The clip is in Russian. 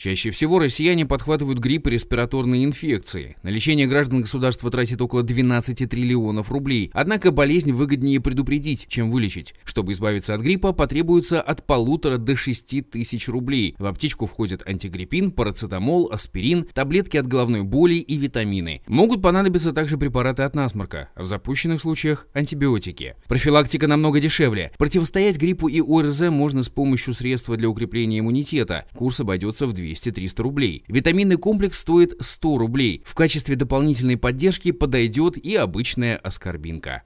Чаще всего россияне подхватывают грипп и респираторные инфекции. На лечение граждан государства тратит около 12 триллионов рублей. Однако болезнь выгоднее предупредить, чем вылечить. Чтобы избавиться от гриппа, потребуется от полутора до 6 тысяч рублей. В аптечку входят антигриппин, парацетамол, аспирин, таблетки от головной боли и витамины. Могут понадобиться также препараты от насморка, а в запущенных случаях – антибиотики. Профилактика намного дешевле. Противостоять гриппу и ОРЗ можно с помощью средства для укрепления иммунитета. Курс обойдется в 2 200-300 рублей. Витаминный комплекс стоит 100 рублей. В качестве дополнительной поддержки подойдет и обычная аскорбинка.